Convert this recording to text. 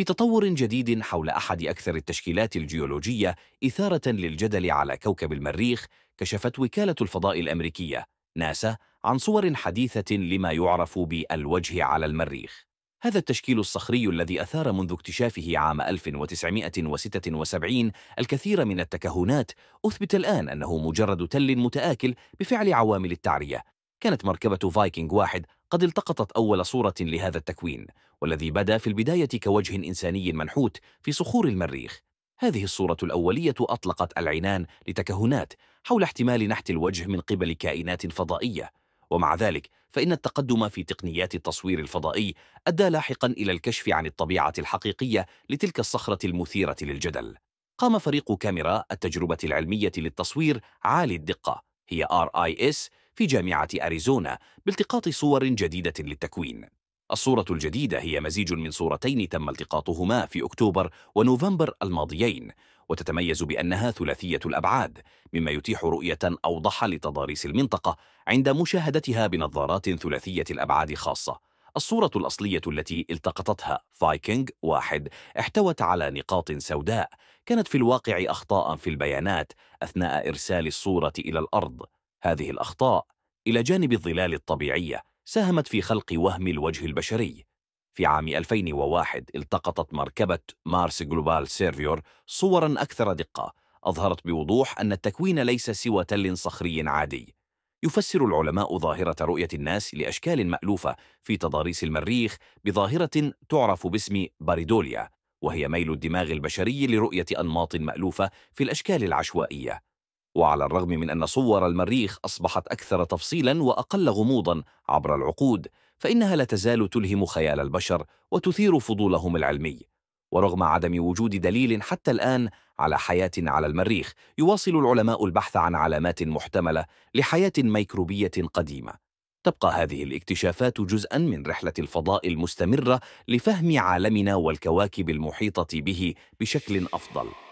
في تطور جديد حول أحد أكثر التشكيلات الجيولوجية إثارة للجدل على كوكب المريخ كشفت وكالة الفضاء الأمريكية ناسا عن صور حديثة لما يعرف بالوجه على المريخ هذا التشكيل الصخري الذي أثار منذ اكتشافه عام 1976 الكثير من التكهنات أثبت الآن أنه مجرد تل متآكل بفعل عوامل التعرية كانت مركبة فايكنج واحد قد التقطت أول صورة لهذا التكوين والذي بدا في البداية كوجه إنساني منحوت في صخور المريخ هذه الصورة الأولية أطلقت العنان لتكهنات حول احتمال نحت الوجه من قبل كائنات فضائية ومع ذلك فإن التقدم في تقنيات التصوير الفضائي أدى لاحقا إلى الكشف عن الطبيعة الحقيقية لتلك الصخرة المثيرة للجدل قام فريق كاميرا التجربة العلمية للتصوير عالي الدقة هي RIS في جامعة أريزونا بالتقاط صور جديدة للتكوين الصورة الجديدة هي مزيج من صورتين تم التقاطهما في أكتوبر ونوفمبر الماضيين وتتميز بأنها ثلاثية الأبعاد مما يتيح رؤية أوضح لتضاريس المنطقة عند مشاهدتها بنظارات ثلاثية الأبعاد خاصة الصورة الأصلية التي التقطتها فايكنج واحد احتوت على نقاط سوداء كانت في الواقع أخطاء في البيانات أثناء إرسال الصورة إلى الأرض هذه الأخطاء إلى جانب الظلال الطبيعية ساهمت في خلق وهم الوجه البشري في عام 2001 التقطت مركبة مارس جلوبال سيرفيور صوراً أكثر دقة أظهرت بوضوح أن التكوين ليس سوى تل صخري عادي يفسر العلماء ظاهرة رؤية الناس لأشكال مألوفة في تضاريس المريخ بظاهرة تعرف باسم باريدوليا وهي ميل الدماغ البشري لرؤية أنماط مألوفة في الأشكال العشوائية وعلى الرغم من أن صور المريخ أصبحت أكثر تفصيلا وأقل غموضا عبر العقود فإنها لا تزال تلهم خيال البشر وتثير فضولهم العلمي ورغم عدم وجود دليل حتى الآن على حياة على المريخ يواصل العلماء البحث عن علامات محتملة لحياة ميكروبية قديمة تبقى هذه الاكتشافات جزءا من رحلة الفضاء المستمرة لفهم عالمنا والكواكب المحيطة به بشكل أفضل